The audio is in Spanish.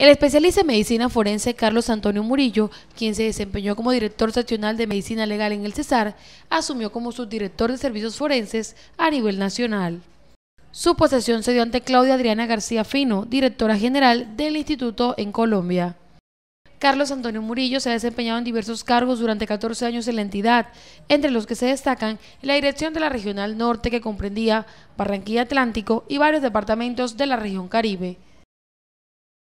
El especialista en medicina forense Carlos Antonio Murillo, quien se desempeñó como director seccional de medicina legal en el Cesar, asumió como subdirector de servicios forenses a nivel nacional. Su posesión se dio ante Claudia Adriana García Fino, directora general del instituto en Colombia. Carlos Antonio Murillo se ha desempeñado en diversos cargos durante 14 años en la entidad, entre los que se destacan la dirección de la Regional Norte que comprendía Barranquilla Atlántico y varios departamentos de la región Caribe.